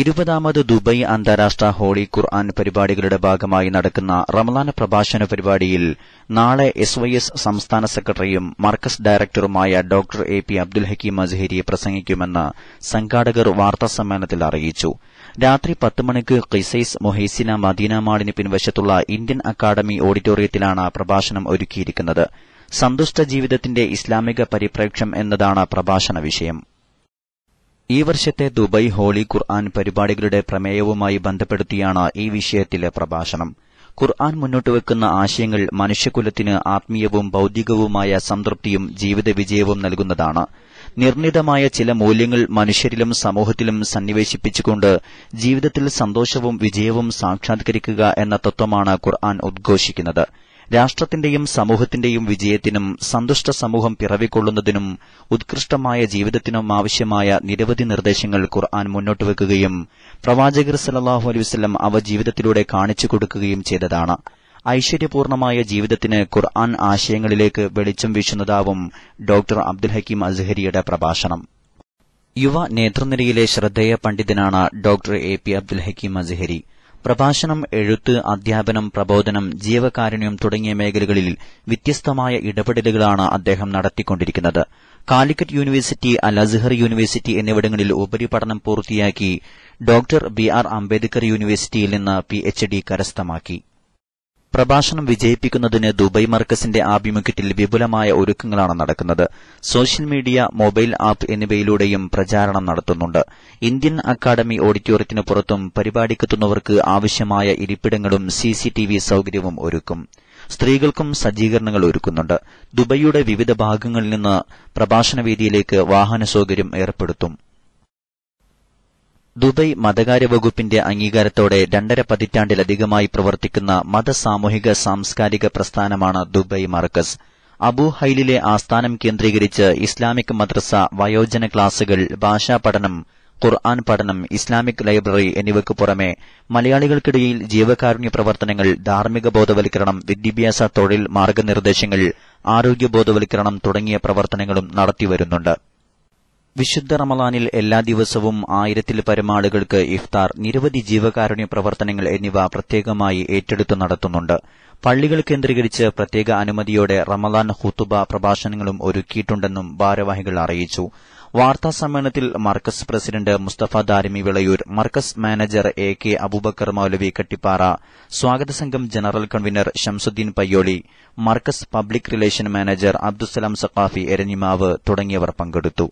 ഇരുപതാമത് Dubai അന്താരാഷ്ട്ര holy Quran പരിപാടികളുടെ ഭാഗമായി നടക്കുന്ന റമലാൻ പ്രഭാഷണ പരിപാടിയിൽ നാളെ എസ് വൈ എസ് സംസ്ഥാന സെക്രട്ടറിയും മർക്കസ് ഡയറക്ടറുമായ doctor A P Abdul Hakeem Azhari പ്രസംഗിക്കുമെന്ന് സംഘാടകർ വാർത്താസമ്മേളനത്തിൽ അറിയിച്ചു രാത്രി പത്ത് മണിക്ക് ഖിസൈസ് മൊഹൈസിന മദീന മാളിന് പിൻവശത്തുള്ള ഇന്ത്യൻ അക്കാദമി ഓഡിറ്റോറിയത്തിലാണ് പ്രഭാഷണം ഒരുക്കിയിരിക്കുന്നത് സന്തുഷ്ട ജീവിതത്തിന്റെ ഇസ്ലാമിക പരിപ്രേക്ഷം എന്നതാണ് പ്രഭാഷണ വിഷയം ഈ വർഷത്തെ ദുബൈ ഹോളി ഖുർആൻ പരിപാടികളുടെ പ്രമേയവുമായി ബന്ധപ്പെടുത്തിയാണ് ഈ വിഷയത്തിലെ പ്രഭാഷണം ഖുർആൻ മുന്നോട്ട് വെക്കുന്ന ആശയങ്ങൾ മനുഷ്യകുലത്തിന് ആത്മീയവും ഭൌതികവുമായ സംതൃപ്തിയും ജീവിത വിജയവും നൽകുന്നതാണ് നിർണിതമായ ചില മൂല്യങ്ങൾ മനുഷ്യരിലും സമൂഹത്തിലും സന്നിവേശിപ്പിച്ചുകൊണ്ട് ജീവിതത്തിൽ സന്തോഷവും വിജയവും സാക്ഷാത്കരിക്കുക എന്ന തത്വമാണ് ഖുർആൻ ഉദ്ഘോഷിക്കുന്നത് രാഷ്ട്രത്തിന്റെയും സമൂഹത്തിന്റെയും വിജയത്തിനും സന്തുഷ്ട സമൂഹം പിറവിക്കൊള്ളുന്നതിനും ഉത്കൃഷ്ടമായ ജീവിതത്തിനും ആവശ്യമായ നിരവധി നിർദ്ദേശങ്ങൾ ഖുർആൻ മുന്നോട്ട് വെക്കുകയും പ്രവാചകർ സലല്ലാഹു അലൈവല്ലം അവ ജീവിതത്തിലൂടെ കാണിച്ചു കൊടുക്കുകയും ചെയ്തതാണ് ഐശ്വര്യപൂർണമായ ജീവിതത്തിന് ഖുർആൻ ആശയങ്ങളിലേക്ക് വെളിച്ചം വീശുന്നതാവും ഡോക്ടർ അബ്ദുൽ ഹക്കീം അസ്ഹരിയുടെ പ്രഭാഷണം യുവ നേതൃനിരയിലെ ശ്രദ്ധേയ പണ്ഡിതനാണ് doctor A P Abdul Hakeem Azhari പ്രഭാഷണം എഴുത്ത് അധ്യാപനം പ്രബോധനം ജീവകാരുണ്യം തുടങ്ങിയ മേഖലകളിൽ വ്യത്യസ്തമായ ഇടപെടലുകളാണ് അദ്ദേഹം നടത്തിക്കൊണ്ടിരിക്കുന്നത് Calicut university Al Azhar university എന്നിവിടങ്ങളിൽ ഉപരിപഠനം പൂർത്തിയാക്കി ഡോക്ടർ ബി ആർ അംബേദ്കർ യൂണിവേഴ്സിറ്റിയിൽ നിന്ന് പി എച്ച് ഡി കരസ്ഥമാക്കി പ്രഭാഷണം വിജയിപ്പിക്കുന്നതിന് ദുബൈ മർക്കസിന്റെ ആഭിമുഖ്യത്തിൽ വിപുലമായ ഒരുക്കങ്ങളാണ് നടക്കുന്നത് സോഷ്യൽ മീഡിയ മൊബൈൽ ആപ്പ് എന്നിവയിലൂടെയും പ്രചാരണം നടത്തുന്നുണ്ട് ഇന്ത്യൻ അക്കാദമി ഓഡിറ്റോറിയത്തിന് പുറത്തും പരിപാടിക്കെത്തുന്നവർക്ക് ആവശ്യമായ ഇരിപ്പിടങ്ങളും സിസിടിവി സൌകര്യവും ഒരുക്കും സ്ത്രീകൾക്കും സജ്ജീകരണങ്ങൾ ഒരുക്കുന്നുണ്ട് ദുബൈയുടെ വിവിധ ഭാഗങ്ങളിൽ നിന്ന് പ്രഭാഷണ വേദിയിലേക്ക് വാഹന സൌകര്യം ഏർപ്പെടുത്തും ദുബൈ മതകാര്യ വകുപ്പിന്റെ അംഗീകാരത്തോടെ രണ്ടര പതിറ്റാണ്ടിലധികമായി പ്രവർത്തിക്കുന്ന മതസാമൂഹിക സാംസ്കാരിക പ്രസ്ഥാനമാണ് ദുബൈ മർക്കസ് അബുഹൈലിലെ ആസ്ഥാനം കേന്ദ്രീകരിച്ച് ഇസ്ലാമിക് മദ്രസ വയോജന ക്ലാസുകൾ ഭാഷാ പഠനം ഖുർആൻ പഠനം ഇസ്ലാമിക് ലൈബ്രറി എന്നിവയ്ക്ക് പുറമെ മലയാളികൾക്കിടയിൽ ജീവകാരുണ്യ പ്രവർത്തനങ്ങൾ ധാർമ്മിക ബോധവൽക്കരണം വിദ്യാഭ്യാസ തൊഴിൽ മാർഗനിർദ്ദേശങ്ങൾ ആരോഗ്യ ബോധവൽക്കരണം തുടങ്ങിയ പ്രവർത്തനങ്ങളും നടത്തിവരുന്നുണ്ട് വിശുദ്ധ റമലാനിൽ എല്ലാ ദിവസവും ആയിരത്തിൽ പരമാളുകൾക്ക് ഇഫ്താർ നിരവധി ജീവകാരുണ്യ പ്രവർത്തനങ്ങൾ എന്നിവ പ്രത്യേകമായി ഏറ്റെടുത്തു നടത്തുന്നുണ്ട് പള്ളികൾ കേന്ദ്രീകരിച്ച് പ്രത്യേക അനുമതിയോടെ റമലാൻ ഹുത്തുബ പ്രഭാഷണങ്ങളും ഒരുക്കിയിട്ടുണ്ടെന്നും ഭാരവാഹികൾ അറിയിച്ചു വാർത്താ സമ്മേളനത്തിൽ Markaz president Mustafa Darimi Vilayur Markaz manager A K Abubakar Moulavi Kattippara സ്വാഗത സംഘം general convenor Shamsuddin Payyoli Markaz public relation manager Abdussalam Saqafi Eranhimavu തുടങ്ങിയവർ പങ്കെടുത്തു